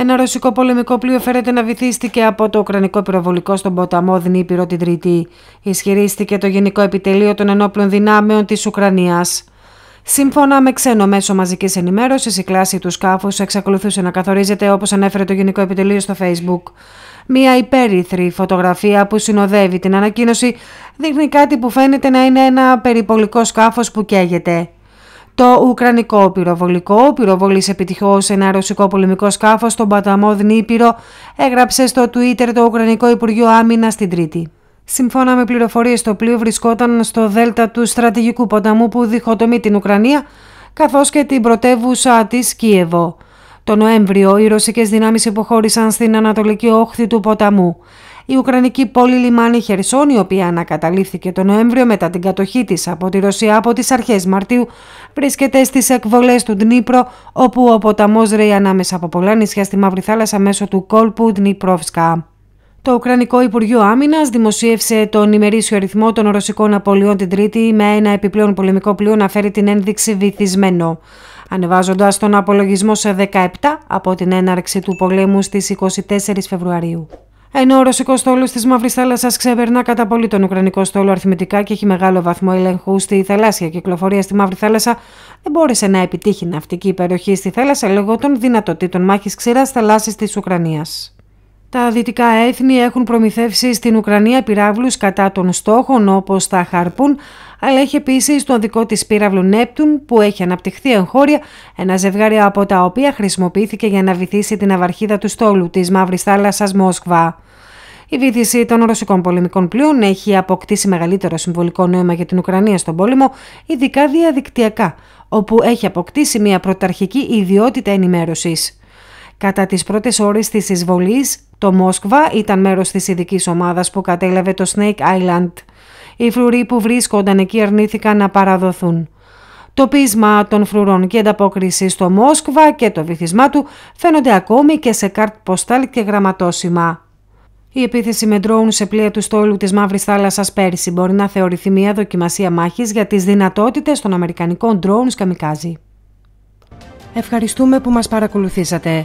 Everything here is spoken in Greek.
Ένα ρωσικό πολεμικό πλοίο φέρεται να βυθίστηκε από το Ουκρανικό πυροβολικό στον ποταμό Δνήπυρο την Τρίτη, ισχυρίστηκε το Γενικό Επιτελείο των Ενόπλων Δυνάμεων της Ουκρανίας. Σύμφωνα με ξένο μέσο μαζικής ενημέρωσης, η κλάση του σκάφους εξακολουθούσε να καθορίζεται όπως ανέφερε το Γενικό Επιτελείο στο Facebook. Μία υπέρυθρη φωτογραφία που συνοδεύει την ανακοίνωση δείχνει κάτι που φαίνεται να είναι ένα περιπολικό σκάφος που καίγεται. Το Ουκρανικό πυροβολικό πυροβολή επιτυχώς ένα ρωσικό πολεμικό σκάφος στον Παταμό Δνήπυρο, έγραψε στο Twitter το Ουκρανικό Υπουργείο Άμυνας την Τρίτη. Σύμφωνα με πληροφορίες, το πλοίο βρισκόταν στο δέλτα του στρατηγικού ποταμού που διχοτομεί την Ουκρανία, καθώς και την πρωτεύουσα της Κίεβο. Το Νοέμβριο, οι ρωσικές δυνάμεις υποχώρησαν στην ανατολική όχθη του ποταμού. Η Ουκρανική πόλη λιμάνι Χερσόν, η οποία ανακαταλήφθηκε τον Νοέμβριο μετά την κατοχή της από τη Ρωσία από τις αρχές Μαρτίου, βρίσκεται στις εκβολές του Ντνίπρο, όπου ο ποταμός ρέει ανάμεσα από πολλά νησιά στη Μαύρη Θάλασσα μέσω του κόλπου Ντνιπρόφσκα. Το Ουκρανικό Υπουργείο Άμυνας δημοσίευσε τον ημερήσιο αριθμό των ρωσικών απολειών την Τρίτη με ένα επιπλέον πολεμικό πλοίο να φέρει την ένδειξη βυθισμένο. Ανεβάζοντας τον απολογισμό σε 17 από την έναρξη του πολέμου στις 24 Φεβρουαρίου. Ενώ ο ρωσικός στόλος της Μαύρης Θάλασσας ξεπερνά κατά πολύ τον Ουκρανικό στόλο αριθμητικά και έχει μεγάλο βαθμό ελεγχού στη θαλάσσια κυκλοφορία στη Μαύρη Θάλασσα, δεν μπόρεσε να επιτύχει ναυτική υπεροχή στη θάλασσα λόγω των δυνατοτήτων μάχης ξηράς θαλάσσης της Ουκρανίας. Τα δυτικά έθνη έχουν προμηθεύσει στην Ουκρανία πυράβλους κατά των στόχων όπως τα Χαρπούν, αλλά έχει επίσης το δικό της πύραυλο Νέπτουν που έχει αναπτυχθεί εγχώρια, ένα ζευγάρι από τα οποία χρησιμοποιήθηκε για να βυθίσει την αυαρχίδα του στόλου της Μαύρης Θάλασσας Μόσκβα. Η βύθιση των ρωσικών πολεμικών πλοίων έχει αποκτήσει μεγαλύτερο συμβολικό νόημα για την Ουκρανία στον πόλεμο, ειδικά διαδικτυακά, όπου έχει αποκτήσει μια πρωταρχική ιδιότητα ενημέρωσης. Κατά τις πρώτες ώρες της εισβολής, το Μόσκβα ήταν μέρος της ειδικής ομάδας που κατέλαβε το Snake Island. Οι φρουροί που βρίσκονταν εκεί αρνήθηκαν να παραδοθούν. Το πείσμα των φρουρών και ανταπόκριση στο Μόσκβα και το βυθισμά του φαίνονται ακόμη και σε καρτ ποστάλ και γραμματόσημα. Η επίθεση με ντρόουν σε πλοία του στόλου της Μαύρης Θάλασσας πέρυσι μπορεί να θεωρηθεί μια δοκιμασία μάχης για τις δυνατότητες των Αμερικανικών ντρόουν καμικάζι. Ευχαριστούμε που μας παρακολουθήσατε.